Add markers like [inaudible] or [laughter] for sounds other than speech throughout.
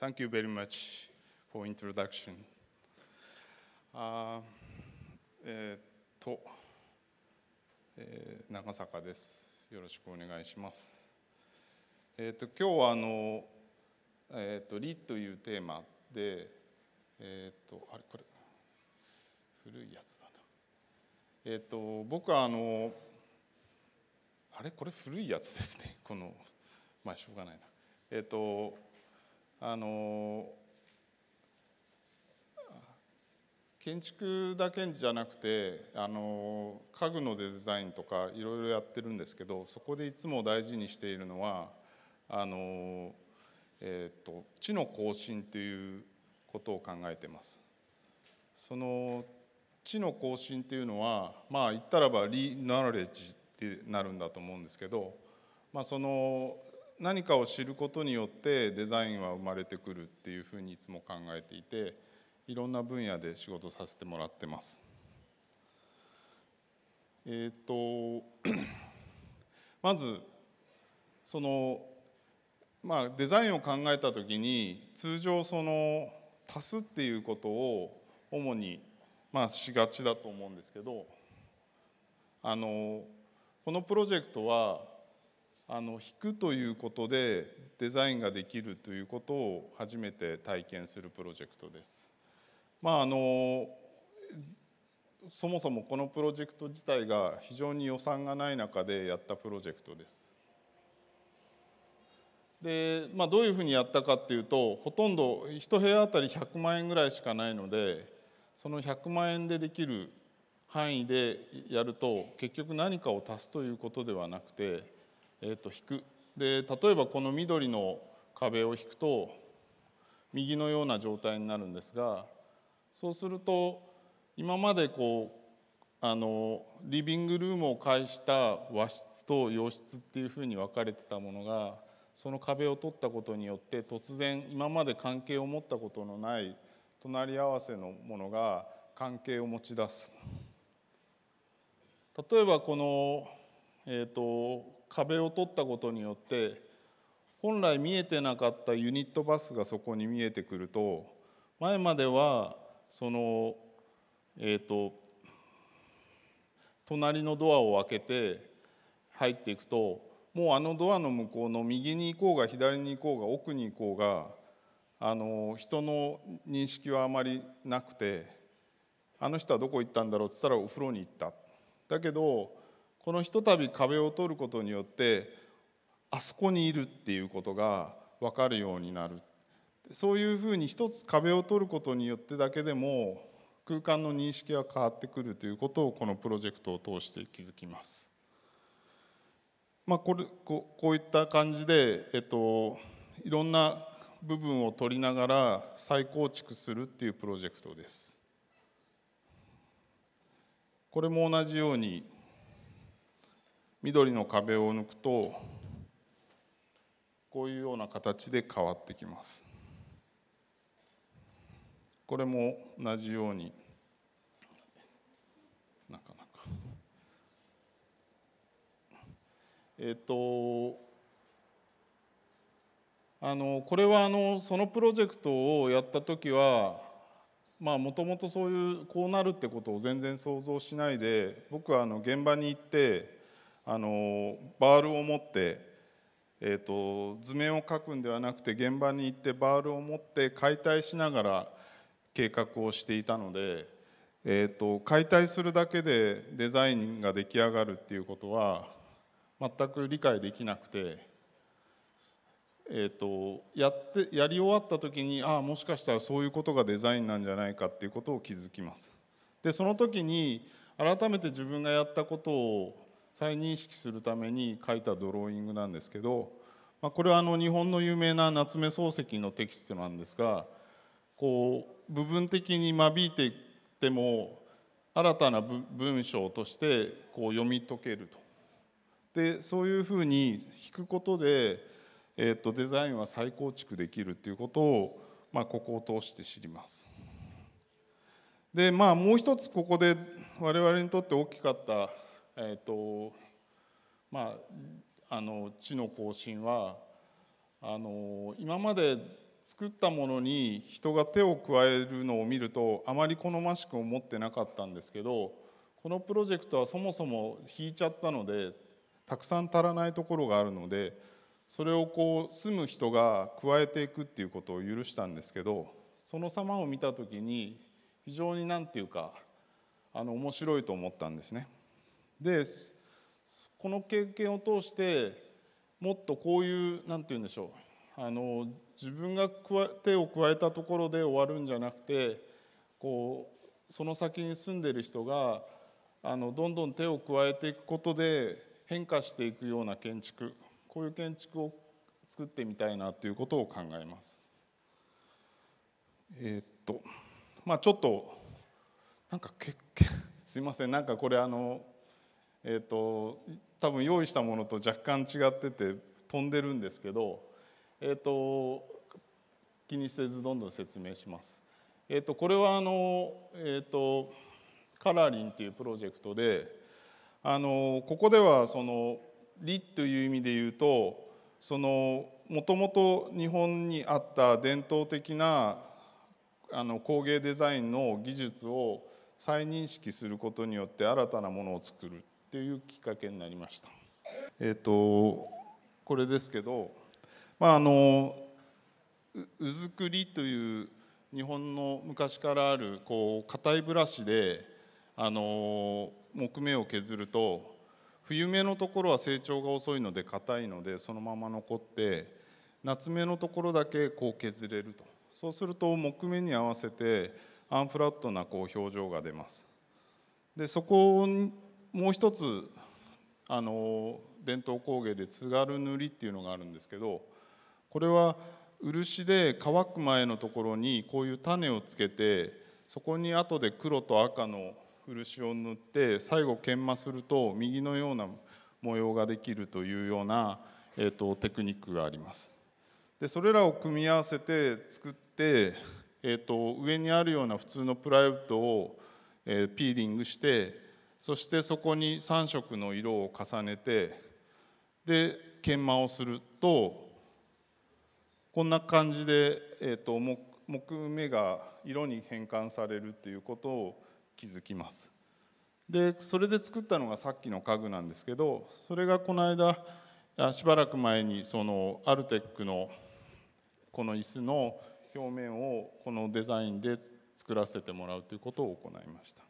Thank you very much for introduction. あえー、と、えー、長坂です。よろしくお願いします。えっ、と今日はあのえっ、と理というテーマでえっ、とあれこれ古いやつだな。えっ、と僕はあのあれこれ古いやつですね。このまあしょうがないな。えっ、とあの建築だけじゃなくてあの家具のデザインとかいろいろやってるんですけどそこでいつも大事にしているのはあの、えーと、地の更新ということを考えてます。その知の更新っていうのはまあ言ったらばリナレッジってなるんだと思うんですけど、まあ、その何かを知ることによってデザインは生まれてくるっていうふうにいつも考えていていろんな分野で仕事させてもらってます。えっ、と [clears throat] まずそのまあデザインを考えた時に通常その足すっていうことを主にまあしがちだと思うんですけどあのこのプロジェクトはあの弾くということでデザインができるということを初めて体験するプロジェクトです。まああのそもそもこのプロジェクト自体が非常に予算がない中でやったプロジェクトです。でまあ、どういうふうにやったかっていうとほとんど1部屋あたり100万円ぐらいしかないのでその100万円でできる範囲でやると結局何かを足すということではなくてえー、と引くで例えばこの緑の壁を引くと右のような状態になるんですがそうすると今までこうあのリビングルームを介した和室と洋室っていうふうに分かれてたものがその壁を取ったことによって突然今まで関係を持ったことのない隣り合わせのものが関係を持ち出す例えばこの、えーと、と壁を取ったことによって本来見えてなかったユニットバスがそこに見えてくると前まではそのえっ、ー、と隣のドアを開けて入っていくともうあのドアの向こうの右に行こうが左に行こうが奥に行こうがあの人の認識はあまりなくてあの人はどこ行ったんだろうっつったらお風呂に行った。だけどこのひとたび壁を取ることによってあそこにいるっていうことが分かるようになるそういうふうに一つ壁を取ることによってだけでも空間の認識が変わってくるということをこのプロジェクトを通して気づきます。まあ、これここういった感じで、えっと、いろんな部分を取りながら再構築するっていうプロジェクトです。これも同じように緑の壁を抜くとこういうような形で変わってきますこれも同じようになかなかえっ、ー、とあのこれはあのそのプロジェクトをやった時はまあもともとそういうこうなるってことを全然想像しないで僕はあの現場に行ってあのバールを持って、えーと、図面を描くんではなくて現場に行ってバールを持って解体しながら計画をしていたので、えーと、解体するだけでデザインが出来上がるっていうことは全く理解できなくて。えーとやってやり終わった時にああもしかしたらそういうことがデザインなんじゃないかっていうことを気づきますでその時に改めて自分がやったことを再認識するために書いたドローイングなんですけど、まあ、これはあの日本の有名な夏目漱石のテキストなんですがこう部分的に間引いていっても新たな文章としてこう読み解けると。でそういうふうに引くことで、えー、とデザインは再構築できるっていうことを、まあ、ここを通して知ります。でまあもう一つここで我々にとって大きかったえっ、ー、とまああの知の更新はあの今まで作ったものに人が手を加えるのを見るとあまり好ましく思ってなかったんですけどこのプロジェクトはそもそも引いちゃったのでたくさん足らないところがあるのでそれをこう住む人が加えていくっていうことを許したんですけどその様を見た時に非常に何て言うかあの面白いと思ったんですね。でこの経験を通してもっとこういう何て言うんでしょうあの自分が手を加えたところで終わるんじゃなくてこうその先に住んでる人があのどんどん手を加えていくことで変化していくような建築こういう建築を作ってみたいなということを考えます。えー、っとまあちょっとなんか [laughs] すいませんなんかこれあのえっ、ー、と多分用意したものと若干違ってて飛んでるんですけど、えっ、ー、と気にせずどんどん説明します。えっ、ー、とこれはあのえっ、とカラーリンというプロジェクトで、あのここではそのという意味で言うと、そのもともと日本にあった伝統的なあの工芸デザインの技術を再認識することによって新たなものを作るっていうきっかけになりました。えーと、とこれですけど、まあ、あのうずくりという日本の昔からあるこう硬いブラシであの木目を削ると冬目のところは成長が遅いので硬いのでそのまま残って夏目のところだけこう削れるとそうすると木目に合わせてアンフラットなこう表情が出ます。でそこもう一つあの伝統工芸で津軽塗っていうのがあるんですけどこれは漆で乾く前のところにこういう種をつけてそこに後で黒と赤の漆を塗って最後研磨すると右のような模様ができるというような、えーと、テクニックがあります。でそれらを組み合わせて作って、えーと、と上にあるような普通のプライウッドを、えー、ピーリングしてそしてそこに3色の色を重ねてで研磨をするとこんな感じで、えーと、木目が色に変換されるっていうことを気づきます。でそれで作ったのがさっきの家具なんですけどそれがこの間しばらく前にそのアルテックのこの椅子の表面をこのデザインで作らせてもらうということを行いました。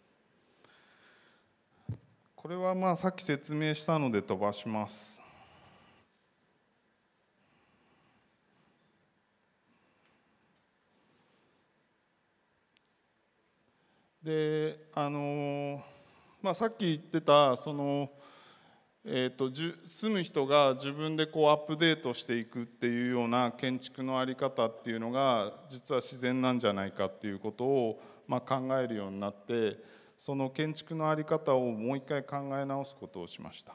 これはまあさっき説明したので飛ばします。であのまあ、さっき言ってたその、えーと、住む人が自分でこうアップデートしていくっていうような建築の在り方っていうのが実は自然なんじゃないかっていうことを、まあ、考えるようになって。その建築の在り方をもう一回考え直すことをしました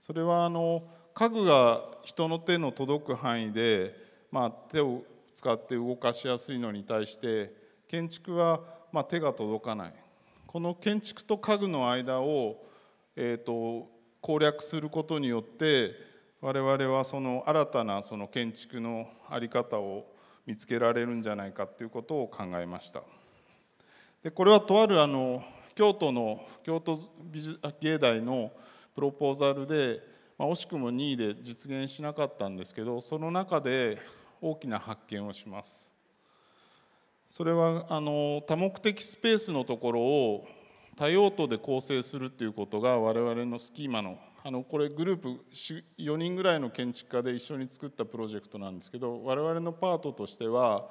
それはあの家具が人の手の届く範囲で、まあ、手を使って動かしやすいのに対して建築はま手が届かないこの建築と家具の間を、えーと、と攻略することによって我々はその新たなその建築の在り方を見つけられるんじゃないかということを考えました。でこれはとあるあの京都の京都美術芸大のプロポーザルで、まあ、惜しくも2位で実現しなかったんですけどその中で大きな発見をします。それはあの多目的スペースのところを多用途で構成するということが我々のスキーマのあのこれグループ4人ぐらいの建築家で一緒に作ったプロジェクトなんですけど我々のパートとしては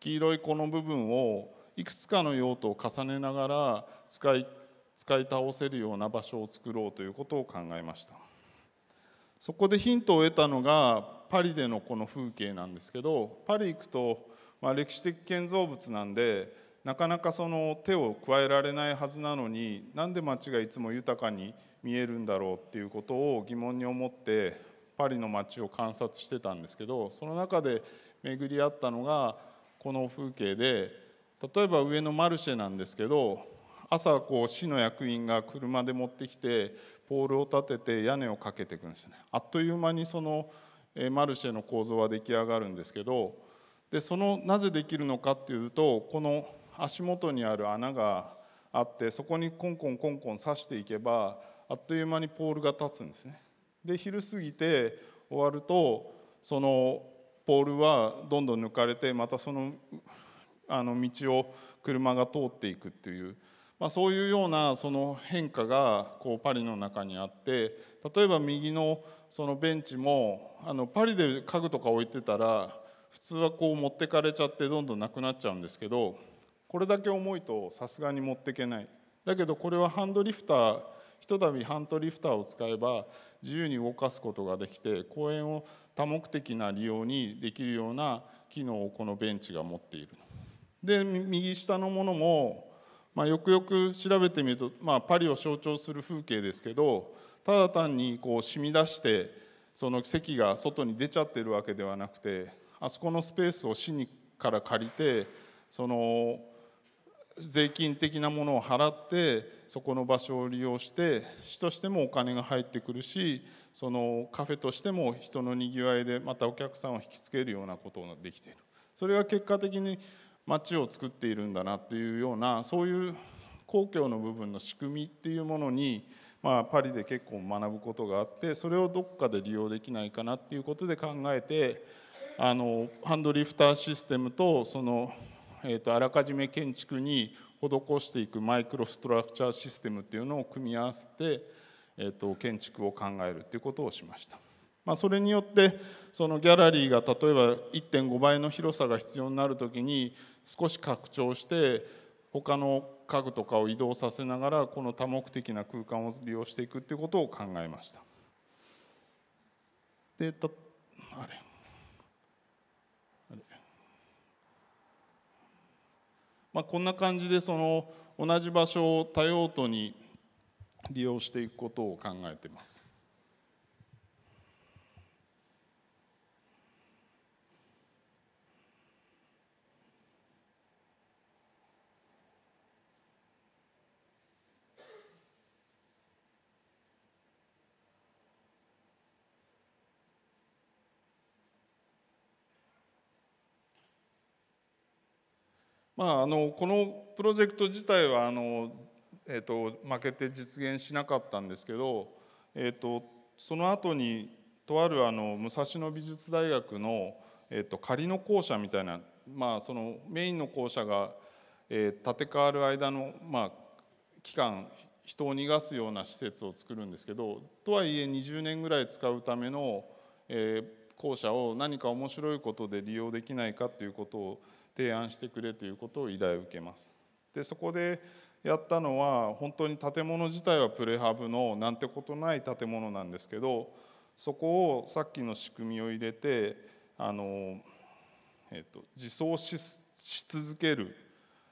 黄色いこの部分をいくつかの用途を重ねながら使い使い倒せるような場所を作ろうということを考えましたそこでヒントを得たのがパリでのこの風景なんですけどパリ行くと、まあ、歴史的建造物なんでなかなかその手を加えられないはずなのになんで街がいつも豊かに見えるんだろうっていうことを疑問に思ってパリの街を観察してたんですけどその中で巡り合ったのがこの風景で例えば上のマルシェなんですけど朝こう市の役員が車で持ってきてポールを立てて屋根をかけていくんですねあっという間にそのマルシェの構造は出来上がるんですけどでそのなぜできるのかっていうとこの足元にある穴があってそこにコンコンコンコン刺していけばあっという間にポールが立つんですね。で昼過ぎて終わるとそのポールはどんどん抜かれてまたそのあの道を車が通っていくっていう、まあ、そういうようなその変化がこうパリの中にあって例えば右のそのベンチもあのパリで家具とか置いてたら普通はこう持ってかれちゃってどんどんなくなっちゃうんですけどこれだけ重いとさすがに持ってけないだけどこれはハンドリフターひとたびハンドリフターを使えば自由に動かすことができて公園を多目的な利用にできるような機能をこのベンチが持っている。で右下のものも、まあ、よくよく調べてみると、まあ、パリを象徴する風景ですけどただ単にこう染み出してその席が外に出ちゃってるわけではなくてあそこのスペースを市にから借りてその税金的なものを払ってそこの場所を利用して市としてもお金が入ってくるしそのカフェとしても人のにぎわいでまたお客さんを引きつけるようなことができているそれが結果的に町を作っているんだなっていうようなそういう公共の部分の仕組みっていうものに、まあ、パリで結構学ぶことがあってそれをどっかで利用できないかなっていうことで考えてあのハンドリフターシステムとその、えーと、あらかじめ建築に施していくマイクロストラクチャーシステムっていうのを組み合わせて、えーと建築を考えるっていうことをしました。まあ、それによってそのギャラリーが例えば1.5倍の広さが必要になるときに少し拡張して他の家具とかを移動させながらこの多目的な空間を利用していくっていうことを考えました。でたあれまあ、こんな感じでその同じ場所を多用途に利用していくことを考えています。まあ、あのこのプロジェクト自体はあの、えーと、負けて実現しなかったんですけど、えーと、とその後にとあるあの武蔵野美術大学の、えーと、と仮の校舎みたいな、まあ、そのメインの校舎が、えー、建て替わる間の、まあ、期間人を逃がすような施設を作るんですけどとはいえ20年ぐらい使うための、えー、校舎を何か面白いことで利用できないかということを提案してくれということを依頼を受けますでそこでやったのは本当に建物自体はプレハブのなんてことない建物なんですけどそこをさっきの仕組みを入れてあの、えっと、自走しし続ける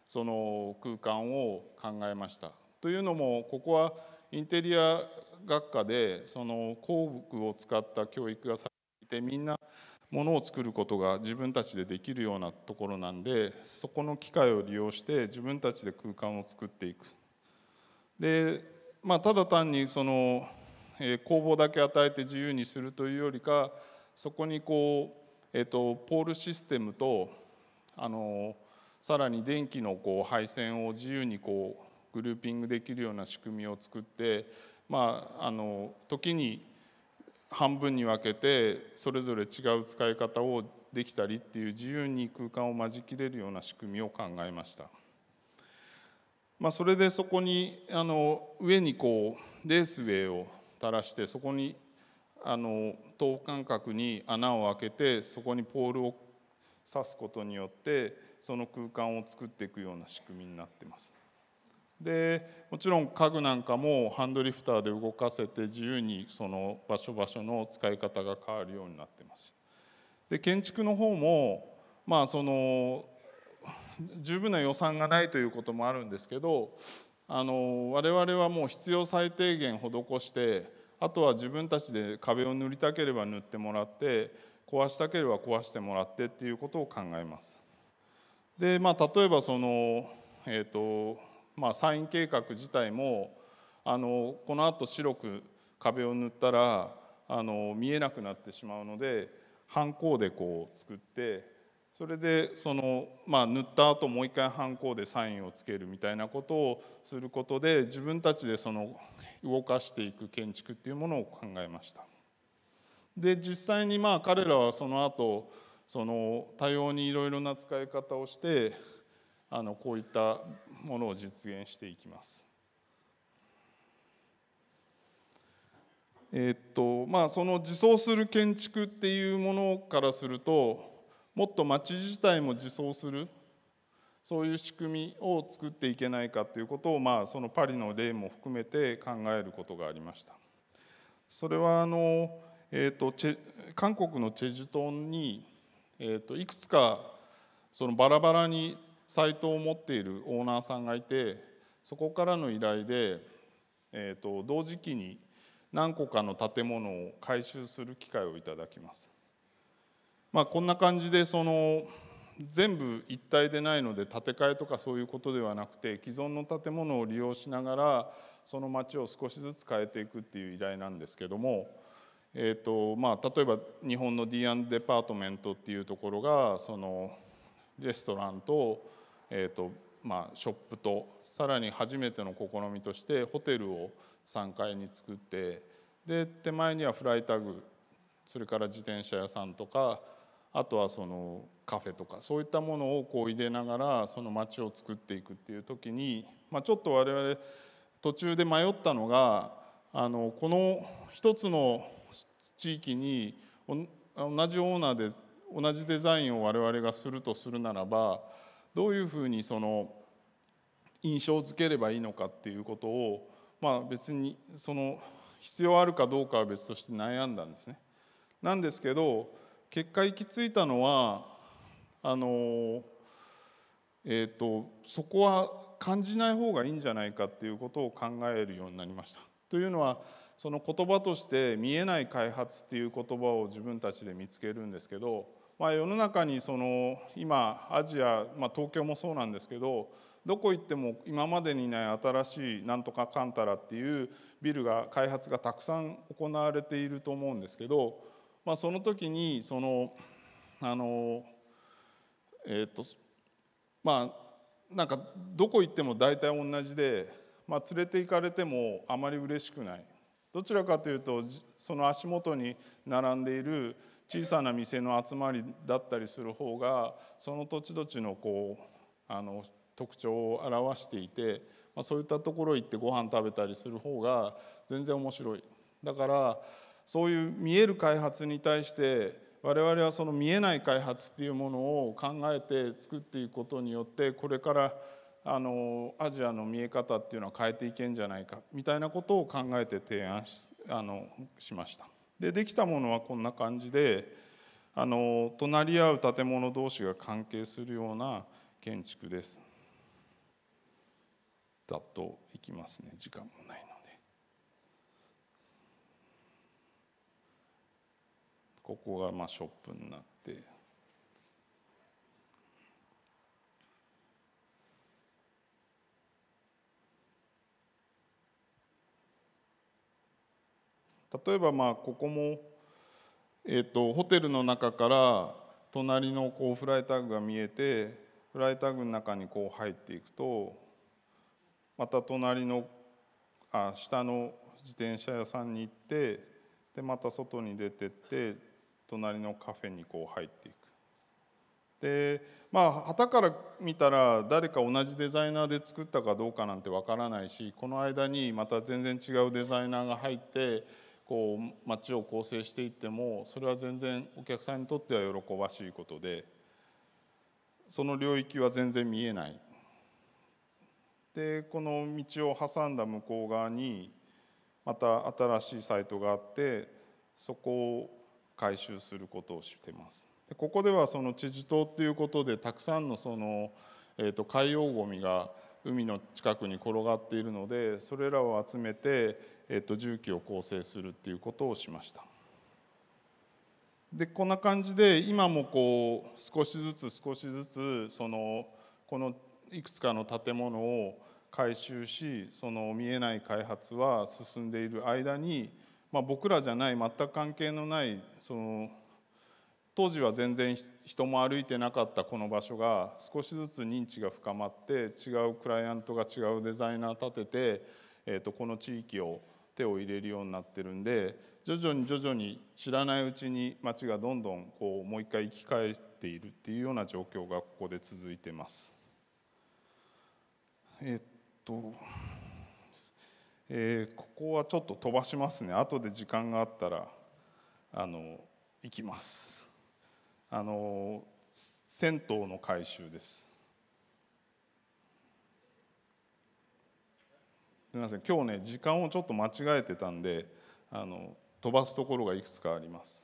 その空間を考えました。というのもここはインテリア学科でその工具を使った教育がされていてみんなものを作ることが自分たちでできるようなところなんでそこの機会を利用して自分たちで空間を作っていく。でまあ、ただ単にその、え工房だけ与えて自由にするというよりかそこにこう、えーとポールシステムとあのさらに電気のこう配線を自由にこうグルーピングできるような仕組みを作って、まあ、あの時に半分に分けてそれぞれ違う使い方をできたりっていう自由に空間を間仕切れるような仕組みを考えました。まあ、それでそこにあの上にこうレースウェイを垂らしてそこにあの等間隔に穴を開けてそこにポールを刺すことによってその空間を作っていくような仕組みになってます。でもちろん家具なんかもハンドリフターで動かせて自由にその場所場所の使い方が変わるようになってますで建築の方もまあその十分な予算がないということもあるんですけどあの我々はもう必要最低限施してあとは自分たちで壁を塗りたければ塗ってもらって壊したければ壊してもらってっていうことを考えます。でまあ、例えばその、えーと、とまあ、サイン計画自体もあのこのあと白く壁を塗ったらあの見えなくなってしまうのでハンコでこう作ってそれでその、まあ、塗った後もう一回ハンコでサインをつけるみたいなことをすることで自分たちでその動かしていく建築っていうものを考えました。で実際にまあ彼らはその後その多様にいろいろな使い方をしてあのこういったものを実現していきます。えっとまあ、その自走する建築っていうものからするともっと町自体も自走するそういう仕組みを作っていけないかということを、まあ、そのパリの例も含めて考えることがありました。それはあの、えーと、と韓国のチェジュ島に、えーといくつかそのバラバラにサイトを持っているオーナーさんがいてそこからの依頼で、えーと、同時期に何個かの建物を改修する機会をいただきます。まあ、こんな感じでその全部一体でないので建て替えとかそういうことではなくて既存の建物を利用しながらその町を少しずつ変えていくっていう依頼なんですけども、えーとまあ、例えば日本の D&D デパートメントっていうところがそのレストランとえーとまあ、ショップとさらに初めての試みとしてホテルを3階に作ってで手前にはフライタグそれから自転車屋さんとかあとはそのカフェとかそういったものをこう入れながらその街を作っていくっていう時に、まあ、ちょっと我々途中で迷ったのがあのこの一つの地域に同じオーナーで同じデザインを我々がするとするならばどういうふうにその印象づければいいのかっていうことを、まあ、別にその必要あるかどうかは別として悩んだんですね。なんですけど結果行き着いたのはあの、えーとそこは感じない方がいいんじゃないかっていうことを考えるようになりました。というのはその言葉として見えない開発っていう言葉を自分たちで見つけるんですけどまあ、世の中にその今アジア、まあ、東京もそうなんですけどどこ行っても今までにない新しいなんとかかんたらっていうビルが開発がたくさん行われていると思うんですけど、まあ、その時にそのあのえー、っとまあなんかどこ行っても大体同じで、まあ、連れて行かれてもあまり嬉しくないどちらかというとその足元に並んでいる小さな店の集まりだったりする方がその土地土地のこうあの特徴を表していて、まあ、そういったところ行ってご飯食べたりする方が全然面白いだからそういう見える開発に対して我々はその見えない開発っていうものを考えて作っていくことによってこれからあのアジアの見え方っていうのは変えていけんじゃないかみたいなことを考えて提案しあのしました。でできたものはこんな感じであの隣り合う建物同士が関係するような建築です。ざっといきますね時間もないのでここがまあショップになって。例えばまあここも、えーと、ホテルの中から隣のこうフライタグが見えてフライタグの中にこう入っていくとまた隣のあ下の自転車屋さんに行ってでまた外に出てって隣のカフェにこう入っていく。でまあ旗から見たら誰か同じデザイナーで作ったかどうかなんてわからないしこの間にまた全然違うデザイナーが入ってこう街を構成していってもそれは全然お客さんにとっては喜ばしいことでその領域は全然見えないでこの道を挟んだ向こう側にまた新しいサイトがあってそこを回収することをしてます。でここではそのチェジ島っていうことでたくさんのその、えーと、と海洋ごみが海の近くに転がっているのでそれらを集めてえっと、重機を構成するっていうことをしました。でこんな感じで今もこう少しずつ少しずつそのこのいくつかの建物を改修しその見えない開発は進んでいる間に、まあ、僕らじゃない全く関係のないその当時は全然人も歩いてなかったこの場所が少しずつ認知が深まって違うクライアントが違うデザイナー立てて、えー、とこの地域を手を入れるようになってるんで徐々に徐々に知らないうちに町がどんどんこうもう一回生き返っているっていうような状況がここで続いてます。えっとえー、ここはちょっと飛ばしますね後で時間があったらあの行きますあの銭湯の改修ですすみません今日ね時間をちょっと間違えてたんであの飛ばすところがいくつかあります。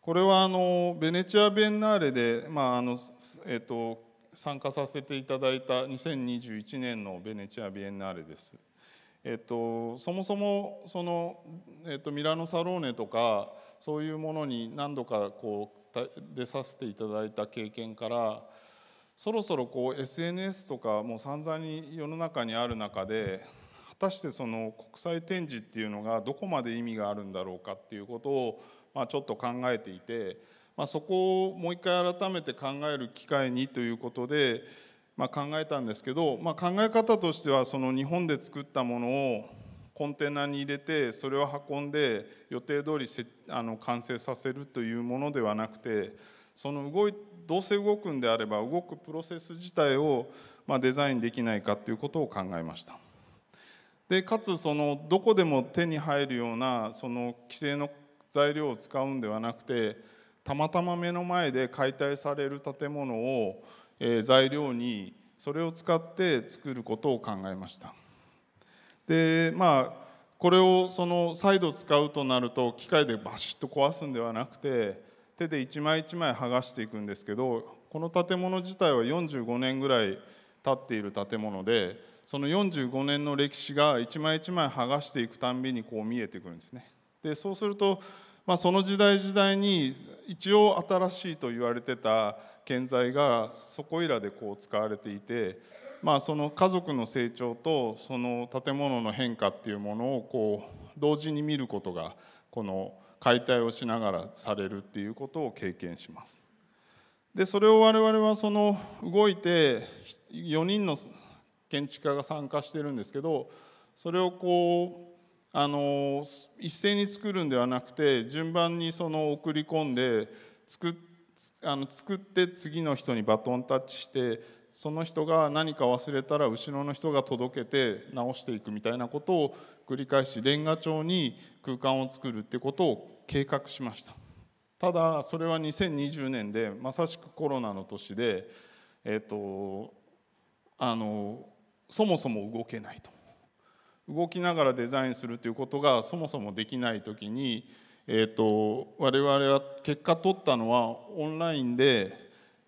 これはあのベネチア・ビエンナーレで、まああのえっと、参加させていただいた2021年のベネチア・ビエンナーレです。えっと、そもそもその、えっと、とミラノ・サローネとかそういうものに何度かこう出させていただいた経験からそろそろこう SNS とかもう散々に世の中にある中でたしてその国際展示っていうのがどこまで意味があるんだろうかっていうことを、まあ、ちょっと考えていて、まあ、そこをもう一回改めて考える機会にということで、まあ、考えたんですけど、まあ、考え方としてはその日本で作ったものをコンテナに入れてそれを運んで予定通りせあの完成させるというものではなくてその動いどうせ動くんであれば動くプロセス自体を、まあ、デザインできないかということを考えました。でかつそのどこでも手に入るようなその規制の材料を使うんではなくてたまたま目の前で解体される建物を、えー、材料にそれを使って作ることを考えましたでまあこれをその再度使うとなると機械でバシッと壊すんではなくて手で一枚一枚剥がしていくんですけどこの建物自体は45年ぐらい経っている建物でその45年の歴史が一枚一枚剥がしていくたんびにこう見えてくるんですね。でそうすると、まあ、その時代時代に一応新しいと言われてた建材がそこいらでこう使われていて、まあ、その家族の成長とその建物の変化っていうものをこう同時に見ることがこの解体をしながらされるっていうことを経験します。でそれを我々はその動いて4人の建築家が参加してるんですけどそれをこうあの一斉に作るんではなくて順番にその送り込んで作あの作って次の人にバトンタッチしてその人が何か忘れたら後ろの人が届けて直していくみたいなことを繰り返しレンガ調に空間を作るってことを計画しましたただそれは2020年でまさしくコロナの年でえっ、とあのそもそも動けないと動きながらデザインするということがそもそもできない時に、えーと、我々は結果取ったのはオンラインで、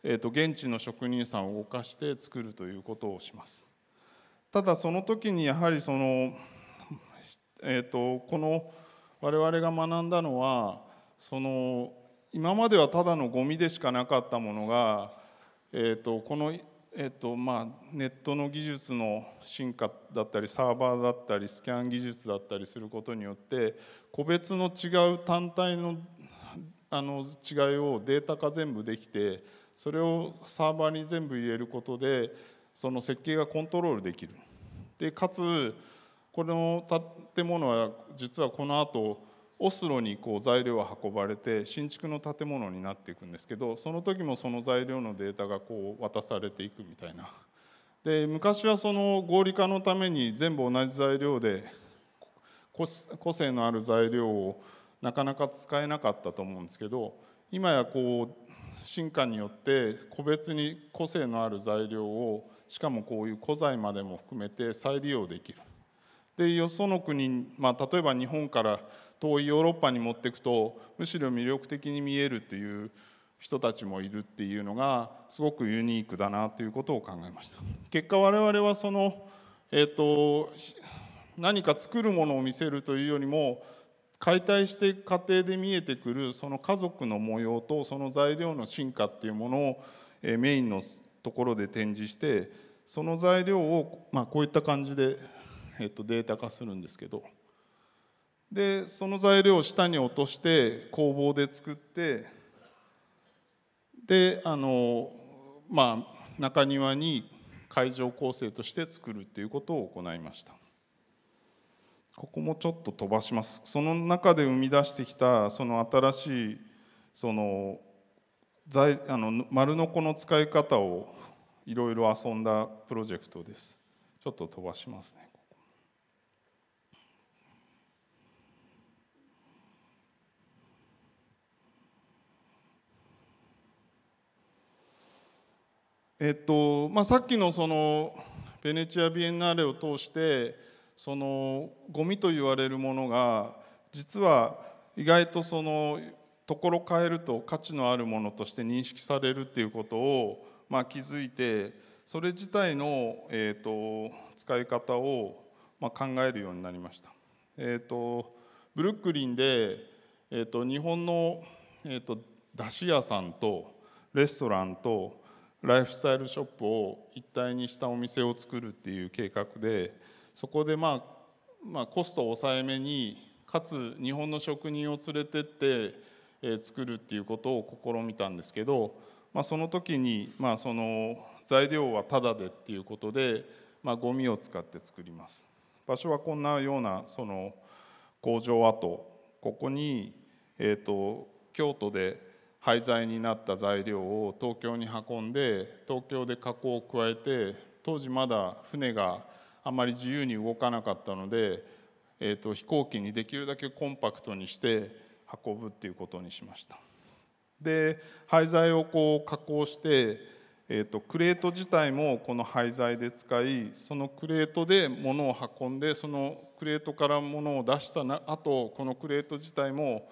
えーと、現地の職人さんを動かして作るということをします。ただその時にやはりその、えーと、とこの我々が学んだのはその今まではただのゴミでしかなかったものが、えー、とこのえっとまあ、ネットの技術の進化だったりサーバーだったりスキャン技術だったりすることによって個別の違う単体のあの違いをデータ化全部できてそれをサーバーに全部入れることでその設計がコントロールできるでかつこの建物は実はこの後オスロにこう材料が運ばれて新築の建物になっていくんですけどその時もその材料のデータがこう渡されていくみたいな。で昔はその合理化のために全部同じ材料で個性のある材料をなかなか使えなかったと思うんですけど今やこう進化によって個別に個性のある材料をしかもこういう古材までも含めて再利用できる。でよその国、まあ、例えば日本から遠いヨーロッパに持っていくとむしろ魅力的に見えるという人たちもいるっていうのがすごくユニークだなということを考えました結果我々はその、えーと、何か作るものを見せるというよりも解体していく過程で見えてくるその家族の模様とその材料の進化っていうものを、えメインのところで展示してその材料を、まあ、こういった感じで、えっとデータ化するんですけど。でその材料を下に落として工房で作ってであのまあ中庭に会場構成として作るということを行いましたここもちょっと飛ばしますその中で生み出してきたその新しいその材あの丸のこの使い方をいろいろ遊んだプロジェクトですちょっと飛ばしますねえっとまあ、さっきのそのベネチア・ビエンナーレを通してそのゴミと言われるものが実は意外とそのところ変えると価値のあるものとして認識されるっていうことを、まあ、気づいてそれ自体の、えーと、使い方を、まあ、考えるようになりました。えーと、ブルックリンで、えーと、日本の、えー、と出汁屋さんとレストランとライフスタイルショップを一体にしたお店を作るっていう計画でそこでまあまあ、コストを抑えめにかつ日本の職人を連れてって、え作るっていうことを試みたんですけど、まあ、その時に、まあ、その材料はタダでっていうことで、まあ、ゴミを使って作ります場所はこんなようなその工場跡ここに、えーと、と京都で廃材になった材料を東京に運んで東京で加工を加えて当時まだ船があまり自由に動かなかったので、えーと、飛行機にできるだけコンパクトにして運ぶっていうことにしましたで廃材をこう加工して、えーと、とクレート自体もこの廃材で使いそのクレートで物を運んでそのクレートから物を出したあとこのクレート自体も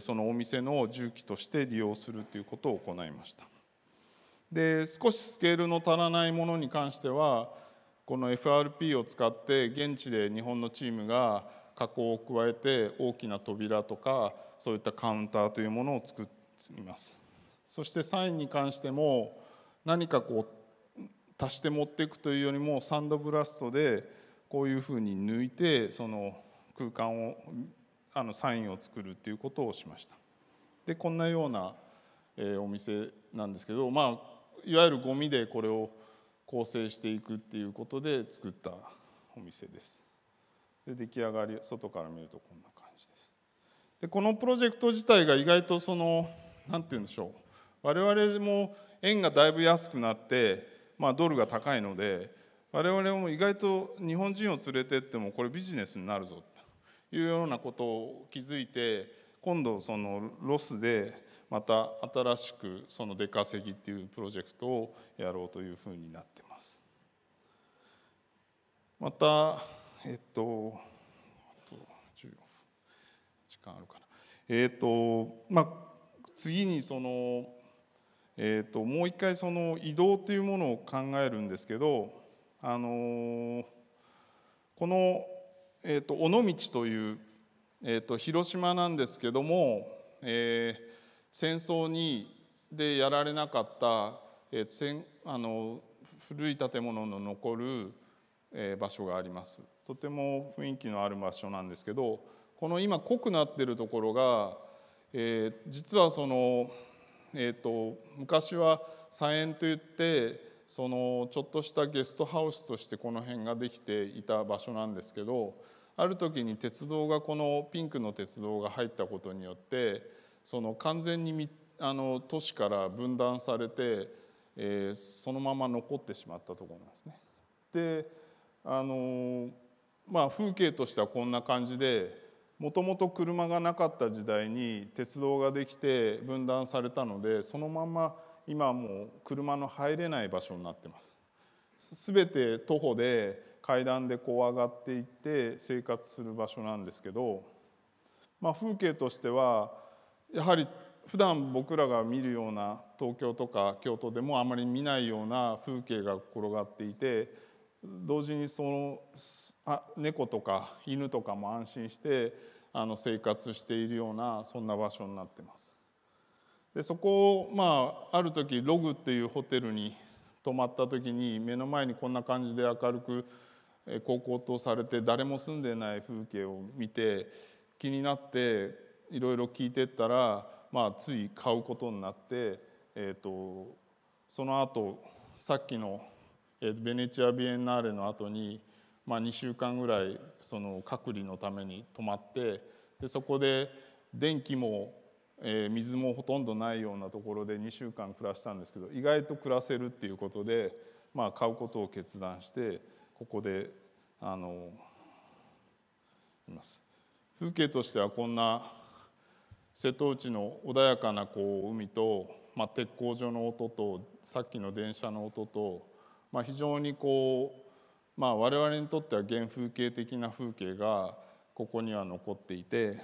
そのお店の重機として利用するということを行いましたで少しスケールの足らないものに関してはこの FRP を使って現地で日本のチームが加工を加えて大きな扉とかそういったカウンターというものを作りますそしてサインに関しても何かこう足して持っていくというよりもサンドブラストでこういうふうに抜いてその空間をあのサインを作るっていうことをしましたでこんなような、えお店なんですけどまあいわゆるゴミでこれを構成していくっていうことで作ったお店ですで出来上がり外から見るとこんな感じですでこのプロジェクト自体が意外とその何て言うんでしょう我々も円がだいぶ安くなって、まあ、ドルが高いので我々も意外と日本人を連れてってもこれビジネスになるぞいうようなことを気づいて今度そのロスでまた新しくその出稼ぎっていうプロジェクトをやろうというふうになってます。またえっと時間あるかな。えっとまあ次にそのえっともう一回その移動というものを考えるんですけど、あのこのえーと、尾道という、えーと、広島なんですけども、えー、戦争にでやられなかった、えー、せんあの古い建物の残る、えー、場所があります。とても雰囲気のある場所なんですけどこの今濃くなってるところが、えー、実はその、えーと、昔は菜園といってそのちょっとしたゲストハウスとしてこの辺ができていた場所なんですけどある時に鉄道がこのピンクの鉄道が入ったことによってその完全にあの都市から分断されて、えー、そのまま残ってしまったところなんですね。であのまあ風景としてはこんな感じでもともと車がなかった時代に鉄道ができて分断されたのでそのまま今もう車の入れない場所になってます。すべて徒歩で階段でこう上がっていって生活する場所なんですけど、まあ、風景としてはやはり普段僕らが見るような東京とか京都でもあまり見ないような風景が転がっていて同時にそのあ猫とか犬とかも安心してあの生活しているようなそんな場所になってます。でそこを、まあ、ある時ログっていうホテルに泊まった時に目の前にこんな感じで明るく高校とされて誰も住んでない風景を見て気になっていろいろ聞いてったら、まあ、つい買うことになって、えーと、とその後さっきの、えー、ベネチア・ビエンナーレの後に、まあ、2週間ぐらいその隔離のために泊まってでそこで電気も、えー、水もほとんどないようなところで2週間暮らしたんですけど意外と暮らせるっていうことで、まあ、買うことを決断して。ここであのいます風景としてはこんな瀬戸内の穏やかなこう海と、まあ、鉄工所の音とさっきの電車の音と、まあ、非常にこう、まあ、我々にとっては原風景的な風景がここには残っていて、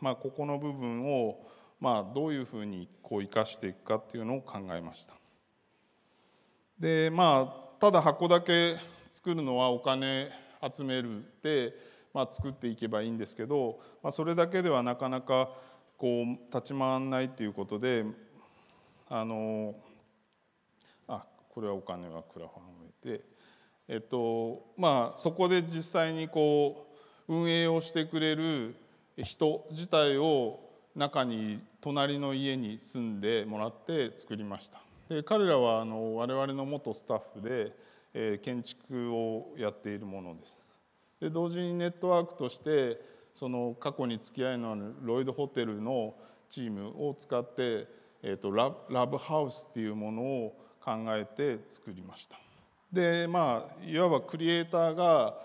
まあ、ここの部分を、まあ、どういうふうにこう生かしていくかっていうのを考えました。でまあただ箱だけ作るのはお金集めるで、まあ、作っていけばいいんですけど、まあ、それだけではなかなかこう立ち回らないということであのあこれはお金はクラファンを得て、えっとまあ、そこで実際にこう運営をしてくれる人自体を中に隣の家に住んでもらって作りました。で彼らはあの我々の元スタッフでえ建築をやっているものです。で同時にネットワークとしてその過去に付き合いのあるロイドホテルのチームを使って、えーと、ラブハウスっていうものを考えて作りました。でまあいわばクリエイターが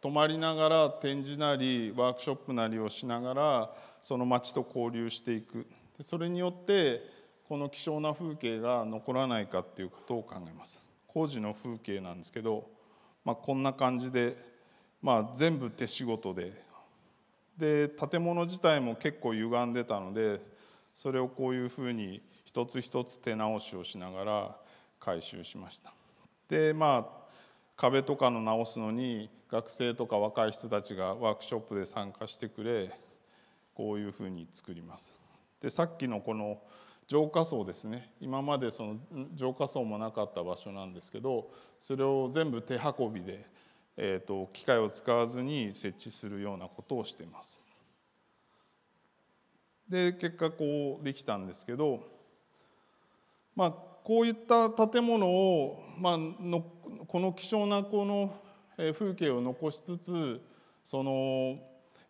泊まりながら展示なりワークショップなりをしながらその町と交流していくそれによってこの希少な風景が残らないかっていうことを考えます。工事の風景なんですけど、まあ、こんな感じで、まあ、全部手仕事でで建物自体も結構歪んでたのでそれをこういうふうに一つ一つ手直しをしながら回収しました。でまあ壁とかの直すのに学生とか若い人たちがワークショップで参加してくれこういうふうに作ります。でさっきのこの浄化槽ですね今までその浄化層もなかった場所なんですけどそれを全部手運びで、えーと、機械を使わずに設置するようなことをしています。で結果こうできたんですけど、まあ、こういった建物を、まあ、のこの希少なこの風景を残しつつその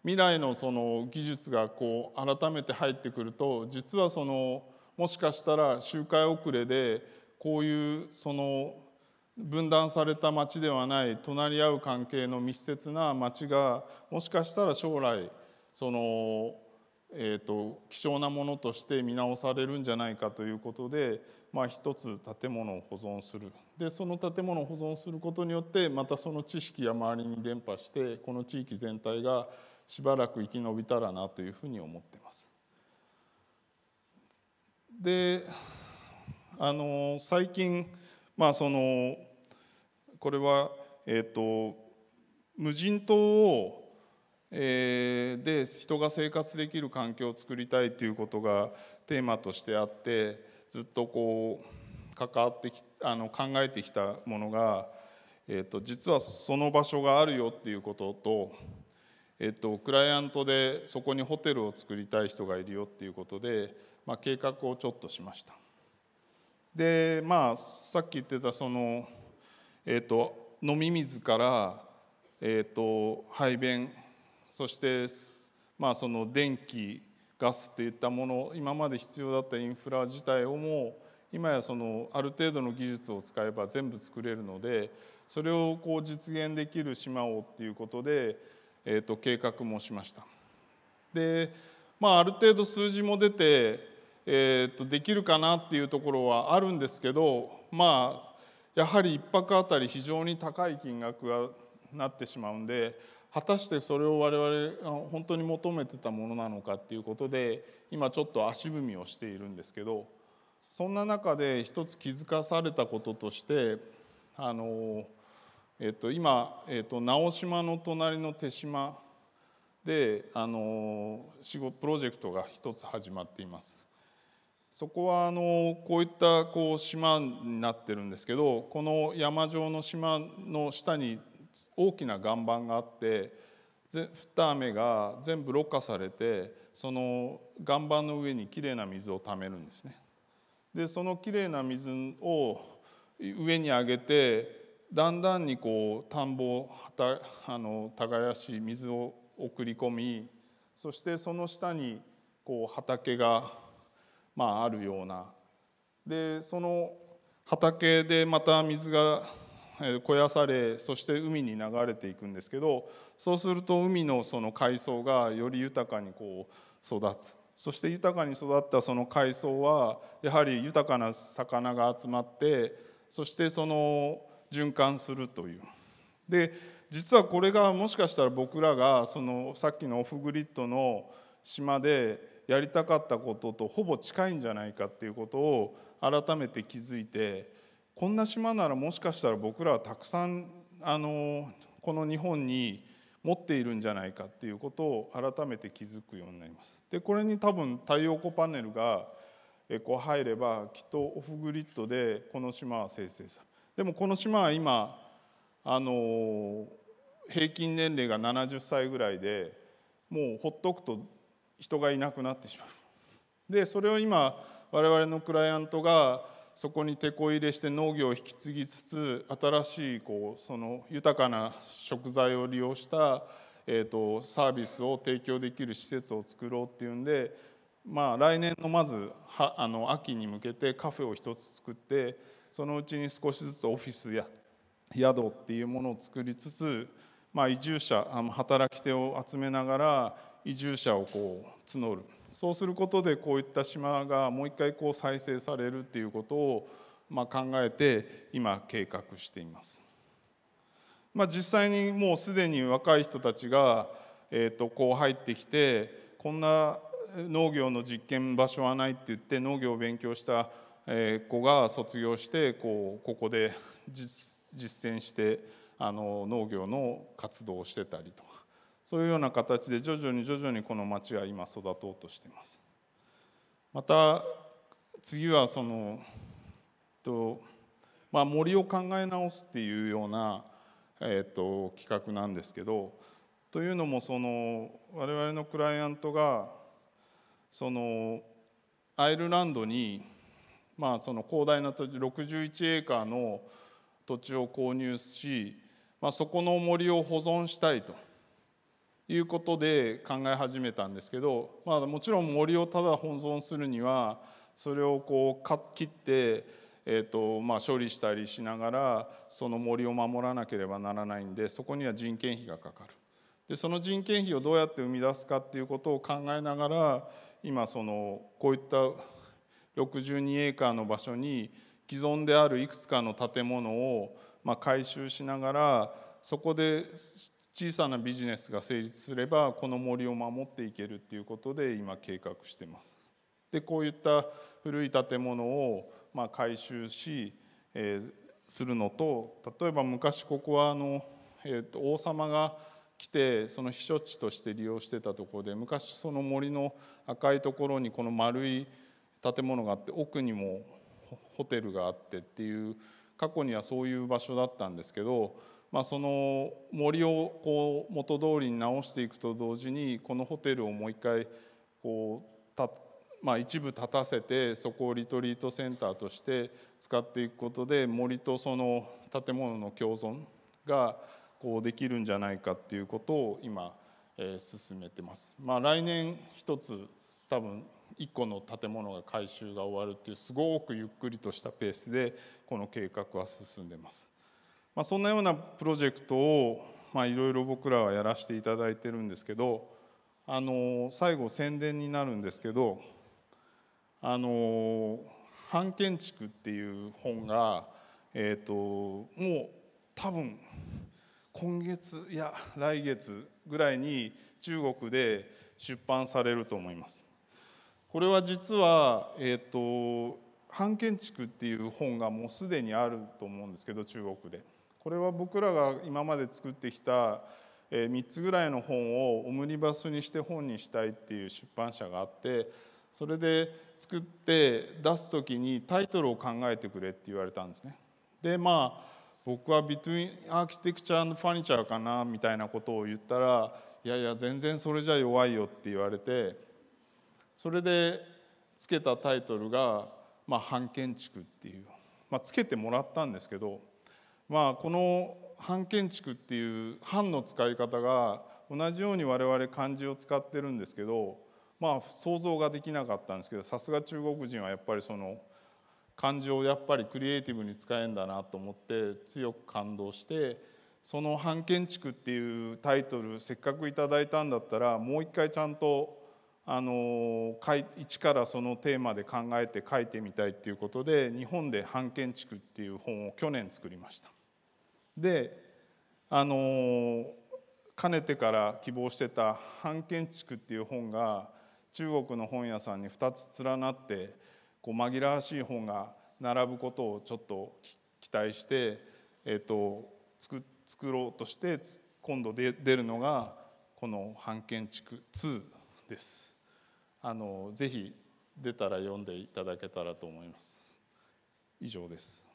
未来のその技術がこう改めて入ってくると実はそのもしかしたら周回遅れでこういうその分断された町ではない隣り合う関係の密接な町がもしかしたら将来その、えと、貴希少なものとして見直されるんじゃないかということで、まあ、一つ建物を保存するでその建物を保存することによってまたその知識が周りに伝播してこの地域全体がしばらく生き延びたらなというふうに思ってます。であの最近まあそのこれはえっ、ー、と無人島をえー、で人が生活できる環境を作りたいということがテーマとしてあってずっとこう関わってきあの考えてきたものが、えーと、実はその場所があるよっていうことと,、えーとクライアントでそこにホテルを作りたい人がいるよっていうことでまあ、計画をちょっとしました。でまあさっき言ってたその、えーと、飲み水から、えーと、排便そして、まあ、その電気ガスといったもの今まで必要だったインフラ自体をも今やそのある程度の技術を使えば全部作れるのでそれをこう実現できる島をっていうことで、えーと計画もしました。でまあ、ある程度数字も出てえー、とできるかなっていうところはあるんですけどまあやはり1泊あたり非常に高い金額がなってしまうんで果たしてそれを我々本当に求めてたものなのかっていうことで今ちょっと足踏みをしているんですけどそんな中で一つ気づかされたこととしてあの、えっと、今、えっと、直島の隣の手島であのプロジェクトが一つ始まっています。そこはあのこういったこう島になってるんですけどこの山状の島の下に大きな岩盤があって降った雨が全部ろ過されてその岩盤の上にきれいな水をためるんですね。でそのきれいな水を上に上げてだんだんにこう田んぼをあの耕し水を送り込みそしてその下にこう畑がまあ、あるようなでその畑でまた水が肥やされそして海に流れていくんですけどそうすると海のその海藻がより豊かにこう育つそして豊かに育ったその海藻はやはり豊かな魚が集まってそしてその循環するという。で実はこれがもしかしたら僕らがそのさっきのオフグリッドの島でやりたかったこととほぼ近いんじゃないかっていうことを改めて気づいてこんな島ならもしかしたら僕らはたくさんあのこの日本に持っているんじゃないかっていうことを改めて気づくようになります。でこれに多分太陽光パネルがこう入ればきっとオフグリッドでこの島は生成される。でもこの島は今あの平均年齢が70歳ぐらいでもうほっとくと人がいなくなってしまうでそれを今我々のクライアントがそこに手こ入れして農業を引き継ぎつつ新しいこうその豊かな食材を利用した、えーと、サービスを提供できる施設を作ろうっていうんで、まあ、来年のまずはあの秋に向けてカフェを一つ作ってそのうちに少しずつオフィスや宿っていうものを作りつつ、まあ、移住者働き手を集めながら移住者をこう募るそうすることでこういった島がもう一回こう再生されるっていうことをまあ考えて今計画しています、まあ、実際にもうすでに若い人たちがえとこう入ってきてこんな農業の実験場所はないって言って農業を勉強した子が卒業してこうここで実践してあの農業の活動をしてたりとそういうような形で徐々に徐々にこの町が今育とうとしていますまた次はそのと、まあ、森を考え直すっていうような、えーと、企画なんですけどというのもその我々のクライアントがそのアイルランドに、まあ、その広大な土地61エーカーの土地を購入し、まあ、そこの森を保存したいと。いうことで考え始めたんですけど、まあ、もちろん森をただ保存するにはそれをこう切って、えーとまあ、処理したりしながらその森を守らなければならないんでそこには人件費がかかるでその人件費をどうやって生み出すかっていうことを考えながら今そのこういった62エーカーの場所に既存であるいくつかの建物をまあ改修しながらそこで小さなビジネスが成立すればこの森を守っていけるっていうことで今計画してます。でこういった古い建物をま回収し、えー、するのと例えば昔ここはあの、えー、と王様が来てその避暑地として利用してたところで昔その森の赤いところにこの丸い建物があって奥にもホテルがあってっていう過去にはそういう場所だったんですけどまあ、その森をこう元通りに直していくと同時にこのホテルをもう一回こうた、まあ、一部立たせてそこをリトリートセンターとして使っていくことで森とその建物の共存がこうできるんじゃないかっていうことを今、えー、進めてます。まあ、来年一つ多分1個の建物が改修が終わるっていうすごくゆっくりとしたペースでこの計画は進んでます。まあ、そんなようなプロジェクトをいろいろ僕らはやらせていただいてるんですけどあの最後宣伝になるんですけど「あの半建築」っていう本が、えーと、もう多分今月いや来月ぐらいに中国で出版されると思います。これは実は、えーと、と建築っていう本がもうすでにあると思うんですけど中国で。これは僕らが今まで作ってきた3つぐらいの本をオムニバスにして本にしたいっていう出版社があってそれで作って出す時にタイトルを考えてくれって言われたんですね。でまあ僕は「Between Architecture and Furniture」かなみたいなことを言ったら「いやいや全然それじゃ弱いよ」って言われてそれでつけたタイトルが「まあ、半建築」っていう、まあ、つけてもらったんですけど。まあ、この半建築っていう半の使い方が同じように我々漢字を使ってるんですけど、まあ、想像ができなかったんですけどさすが中国人はやっぱりその漢字をやっぱりクリエイティブに使えんだなと思って強く感動してその「半建築」っていうタイトルせっかくいただいたんだったらもう一回ちゃんとあの一からそのテーマで考えて書いてみたいっていうことで日本で「半建築」っていう本を去年作りました。であのー、かねてから希望してた「反建築」っていう本が中国の本屋さんに2つ連なってこう紛らわしい本が並ぶことをちょっと期待して、えーと、と作ろうとして今度で出るのがこの「反建築2」です。あのー、ぜひ出たら読んでいただけたらと思います。以上です。